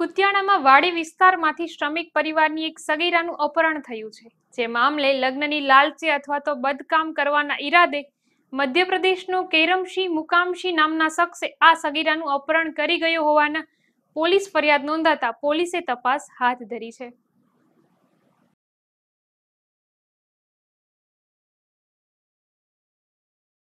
કુતિયાણામાં વાડી વિસ્તારમાંથી શ્રમિક પરિવારની એક સગીરાનું અપહરણ થયું છે જે મામલે લગ્નની લાલચે અથવા તો બદકામ કરવાના ઈરાદે મધ્યપ્રદેશનો કેરમશી મુકામશી નામના શખ્સે આ સગીરાનું અપહરણ કરી ગયો હોવાના પોલીસ ફરિયાદ નોંધાતા પોલીસે તપાસ હાથ ધરી છે